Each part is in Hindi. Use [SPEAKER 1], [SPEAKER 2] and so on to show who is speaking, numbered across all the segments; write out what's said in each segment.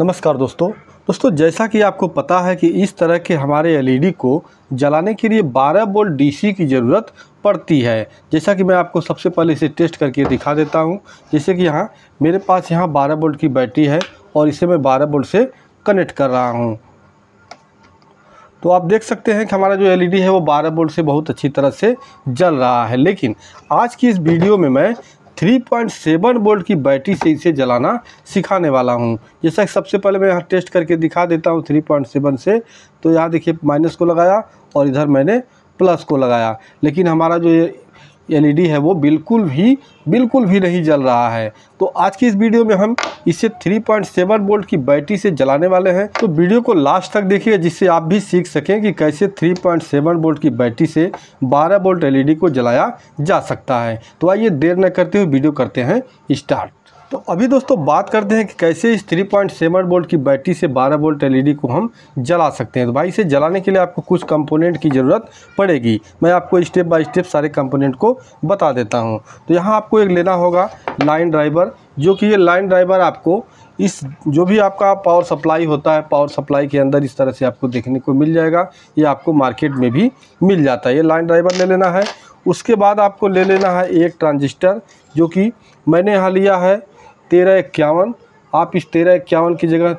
[SPEAKER 1] नमस्कार दोस्तों दोस्तों जैसा कि आपको पता है कि इस तरह के हमारे एलईडी को जलाने के लिए 12 बोल्ट डीसी की ज़रूरत पड़ती है जैसा कि मैं आपको सबसे पहले इसे टेस्ट करके दिखा देता हूं जैसे कि यहाँ मेरे पास यहाँ 12 बोल्ट की बैटरी है और इसे मैं 12 बोल्ट से कनेक्ट कर रहा हूँ तो आप देख सकते हैं कि हमारा जो एल है वो बारह बोल्ट से बहुत अच्छी तरह से जल रहा है लेकिन आज की इस वीडियो में मैं 3.7 वोल्ट की बैटरी से इसे जलाना सिखाने वाला हूँ जैसा कि सबसे पहले मैं यहाँ टेस्ट करके दिखा देता हूँ 3.7 से तो यहाँ देखिए माइनस को लगाया और इधर मैंने प्लस को लगाया लेकिन हमारा जो ये एलईडी है वो बिल्कुल भी बिल्कुल भी नहीं जल रहा है तो आज की इस वीडियो में हम इसे 3.7 वोल्ट की बैटरी से जलाने वाले हैं तो वीडियो को लास्ट तक देखिए जिससे आप भी सीख सकें कि कैसे 3.7 वोल्ट की बैटरी से 12 वोल्ट एलईडी को जलाया जा सकता है तो आइए देर न करते हुए वीडियो करते हैं स्टार्ट तो अभी दोस्तों बात करते हैं कि कैसे इस 3.7 पॉइंट वोल्ट की बैटरी से 12 वोल्ट एलईडी को हम जला सकते हैं तो भाई इसे जलाने के लिए आपको कुछ कंपोनेंट की ज़रूरत पड़ेगी मैं आपको स्टेप बाय स्टेप सारे कंपोनेंट को बता देता हूं तो यहाँ आपको एक लेना होगा लाइन ड्राइवर जो कि ये लाइन ड्राइवर आपको इस जो भी आपका पावर सप्लाई होता है पावर सप्लाई के अंदर इस तरह से आपको देखने को मिल जाएगा ये आपको मार्केट में भी मिल जाता है ये लाइन ड्राइवर ले लेना है उसके बाद आपको ले लेना है एक ट्रांजिस्टर जो कि मैंने यहाँ लिया है तेरह इक्यावन आप इस तेरह इक्यावन की जगह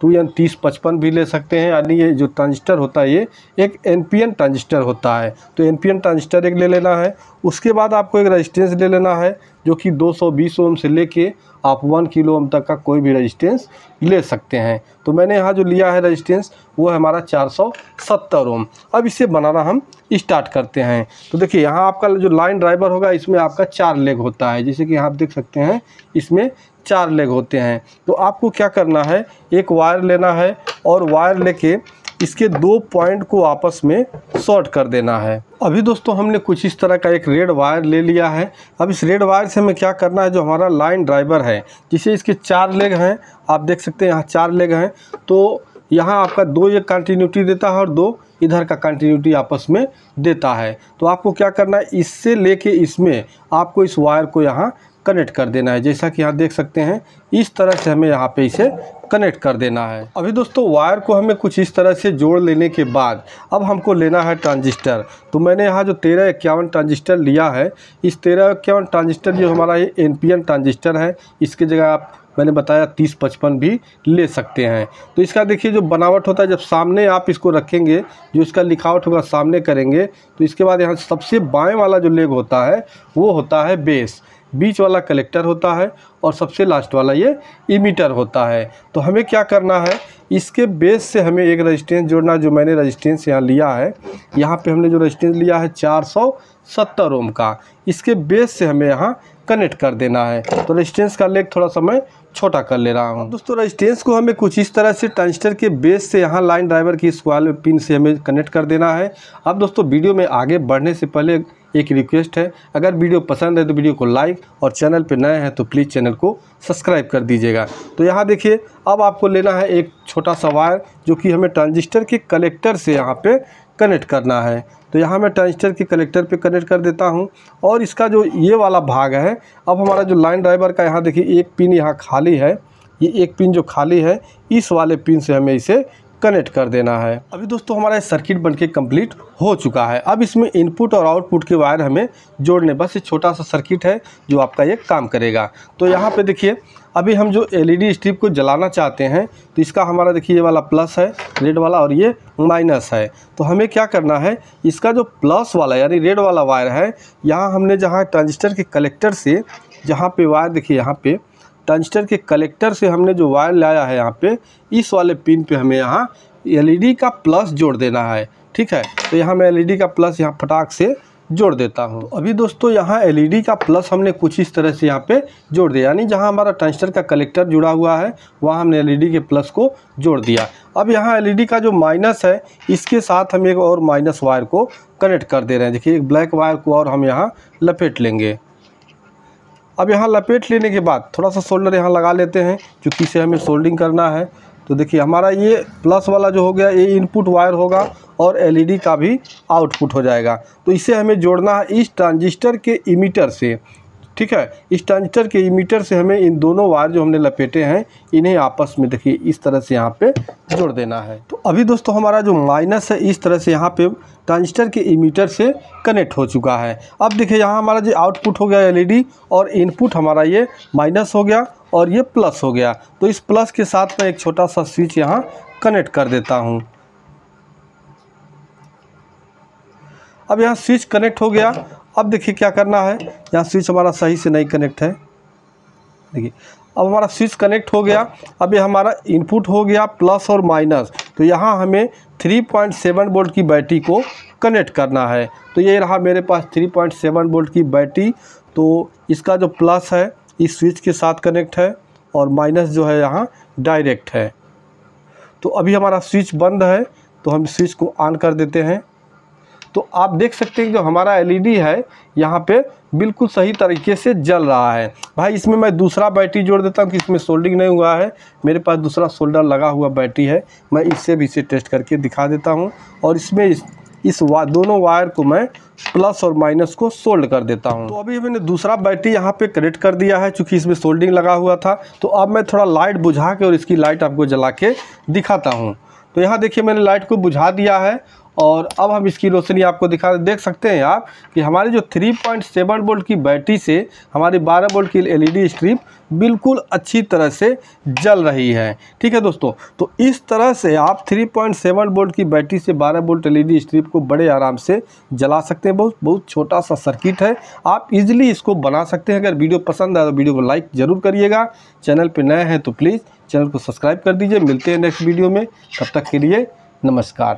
[SPEAKER 1] टू एन तीस पचपन भी ले सकते हैं यानी ये जो ट्रांजिस्टर होता है ये एक एन पी एन ट्रांजिस्टर होता है तो एन पी एन ट्रांजिस्टर एक ले लेना है उसके बाद आपको एक रजिस्टेंस ले लेना है जो कि 220 ओम से लेके आप वन किलो ओम तक का कोई भी रेजिस्टेंस ले सकते हैं तो मैंने यहाँ जो लिया है रेजिस्टेंस वो है हमारा 470 ओम अब इसे बनाना हम स्टार्ट करते हैं तो देखिए यहाँ आपका जो लाइन ड्राइवर होगा इसमें आपका चार लेग होता है जैसे कि आप देख सकते हैं इसमें चार लेग होते हैं तो आपको क्या करना है एक वायर लेना है और वायर लेके इसके दो पॉइंट को आपस में शॉर्ट कर देना है अभी दोस्तों हमने कुछ इस तरह का एक रेड वायर ले लिया है अब इस रेड वायर से हमें क्या करना है जो हमारा लाइन ड्राइवर है जिसे इसके चार लेग हैं आप देख सकते हैं यहाँ चार लेग हैं तो यहाँ आपका दो एक कंटिन्यूटी देता है और दो इधर का कंटिन्यूटी आपस में देता है तो आपको क्या करना है इससे लेके इसमें आपको इस वायर को यहाँ कनेक्ट कर देना है जैसा कि यहाँ देख सकते हैं इस तरह से हमें यहाँ पे इसे कनेक्ट कर देना है अभी दोस्तों वायर को हमें कुछ इस तरह से जोड़ लेने के बाद अब हमको लेना है ट्रांजिस्टर तो मैंने यहाँ जो तेरह इक्यावन ट्रांजिस्टर लिया है इस तेरह इक्यावन ट्रांजिस्टर जो हमारा ये एन ट्रांजिस्टर है इसके जगह आप मैंने बताया तीस पचपन भी ले सकते हैं तो इसका देखिए जो बनावट होता है जब सामने आप इसको रखेंगे जो इसका लिखावट होगा सामने करेंगे तो इसके बाद यहाँ सबसे बाएँ वाला जो लेग होता है वो होता है बेस बीच वाला कलेक्टर होता है और सबसे लास्ट वाला ये इमीटर होता है तो हमें क्या करना है इसके बेस से हमें एक रजिस्टेंस जोड़ना जो मैंने रजिस्टेंस यहाँ लिया है यहाँ पे हमने जो रजिस्टेंस लिया है 470 ओम का इसके बेस से हमें यहाँ कनेक्ट कर देना है तो रजिस्टेंस का लेग थोड़ा सा मैं छोटा कर ले रहा हूँ दोस्तों रजिस्टेंस को हमें कुछ इस तरह से ट्रांजिस्टर के बेस से यहाँ लाइन ड्राइवर की स्क्वायर पिन से हमें कनेक्ट कर देना है अब दोस्तों वीडियो में आगे बढ़ने से पहले एक रिक्वेस्ट है अगर वीडियो पसंद है तो वीडियो को लाइक और चैनल पर नए हैं तो प्लीज़ चैनल को सब्सक्राइब कर दीजिएगा तो यहाँ देखिए अब आपको लेना है एक छोटा सा वायर जो कि हमें ट्रांजिस्टर के कलेक्टर से यहाँ पर कनेक्ट करना है तो यहाँ मैं ट्रांजिस्टर के कलेक्टर पे कनेक्ट कर देता हूँ और इसका जो ये वाला भाग है अब हमारा जो लाइन ड्राइवर का यहाँ देखिए एक पिन यहाँ खाली है ये एक पिन जो खाली है इस वाले पिन से हमें इसे कनेक्ट कर देना है अभी दोस्तों हमारा सर्किट बनके कंप्लीट हो चुका है अब इसमें इनपुट और आउटपुट के वायर हमें जोड़ने बस ये छोटा सा सर्किट है जो आपका ये काम करेगा तो यहाँ पे देखिए अभी हम जो एलईडी स्ट्रिप को जलाना चाहते हैं तो इसका हमारा देखिए ये वाला प्लस है रेड वाला और ये माइनस है तो हमें क्या करना है इसका जो प्लस वाला यानी रेड वाला वायर है यहाँ हमने जहाँ ट्रांजिस्टर के कलेक्टर से जहाँ पे वायर देखिए यहाँ पर ट्रांजिस्टर के कलेक्टर से हमने जो वायर लाया है यहाँ पे इस वाले पिन पे हमें यहाँ एलईडी e का प्लस जोड़ देना है ठीक है तो यहाँ मैं एलईडी e का प्लस यहाँ फटाक से जोड़ देता हूँ तो अभी दोस्तों यहाँ एलईडी e का प्लस हमने कुछ इस तरह से यहाँ पे जोड़ दिया यानी जहाँ हमारा ट्रांजिस्टर का कलेक्टर जुड़ा हुआ है वहाँ हमने एलईडी के प्लस को जोड़ दिया अब यहाँ एलईडी का जो माइनस है इसके साथ हम एक और माइनस वायर को कनेक्ट कर दे रहे हैं देखिए एक ब्लैक वायर को और हम यहाँ लपेट लेंगे अब यहाँ लपेट लेने के बाद थोड़ा सा शोल्डर यहाँ लगा लेते हैं कि इसे हमें शोल्डिंग करना है तो देखिए हमारा ये प्लस वाला जो हो गया ये इनपुट वायर होगा और एलईडी का भी आउटपुट हो जाएगा तो इसे हमें जोड़ना है इस ट्रांजिस्टर के इमीटर से ठीक है इस ट्रांजिस्टर के इमीटर से हमें इन दोनों वायर जो हमने लपेटे हैं इन्हें आपस में देखिए इस तरह से यहाँ पे जोड़ देना है तो अभी दोस्तों हमारा जो माइनस है इस तरह से यहाँ पे ट्रांजिस्टर के इमीटर से कनेक्ट हो चुका है अब देखिए यहाँ हमारा जो आउटपुट हो गया एल और इनपुट हमारा ये माइनस हो गया और ये प्लस हो गया तो इस प्लस के साथ मैं एक छोटा सा स्विच यहाँ कनेक्ट कर देता हूँ अब यहाँ स्विच कनेक्ट हो गया अब देखिए क्या करना है यहाँ स्विच हमारा सही से नहीं कनेक्ट है देखिए अब हमारा स्विच कनेक्ट हो गया अब ये हमारा इनपुट हो गया प्लस और माइनस तो यहाँ हमें 3.7 वोल्ट की बैटरी को कनेक्ट करना है तो ये रहा मेरे पास 3.7 वोल्ट की बैटरी तो इसका जो प्लस है इस स्विच के साथ कनेक्ट है और माइनस जो है यहाँ डायरेक्ट है तो अभी हमारा स्विच बंद है तो हम स्विच को ऑन कर देते हैं तो आप देख सकते हैं जो हमारा एलईडी e है यहाँ पे बिल्कुल सही तरीके से जल रहा है भाई इसमें मैं दूसरा बैटरी जोड़ देता हूँ कि इसमें सोल्डिंग नहीं हुआ है मेरे पास दूसरा सोल्डर लगा हुआ बैटरी है मैं इससे भी इसे टेस्ट करके दिखा देता हूँ और इसमें इस, इस वा, दोनों वायर को मैं प्लस और माइनस को सोल्ड कर देता हूँ तो अभी मैंने दूसरा बैटरी यहाँ पे कनेक्ट कर दिया है चूँकि इसमें सोल्डिंग लगा हुआ था तो अब मैं थोड़ा लाइट बुझा के और इसकी लाइट आपको जला के दिखाता हूँ तो यहाँ देखिए मैंने लाइट को बुझा दिया है और अब हम इसकी रोशनी आपको दिखा देख सकते हैं आप कि हमारी जो 3.7 वोल्ट की बैटरी से हमारी 12 वोल्ट की एलईडी स्ट्रिप बिल्कुल अच्छी तरह से जल रही है ठीक है दोस्तों तो इस तरह से आप 3.7 वोल्ट की बैटरी से 12 वोल्ट एलईडी स्ट्रिप को बड़े आराम से जला सकते हैं बहुत बहुत छोटा सा सर्किट है आप इजिली इसको बना सकते हैं अगर वीडियो पसंद आए तो वीडियो को लाइक ज़रूर करिएगा चैनल पर नए हैं तो प्लीज़ चैनल को सब्सक्राइब कर दीजिए मिलते हैं नेक्स्ट वीडियो में तब तक के लिए नमस्कार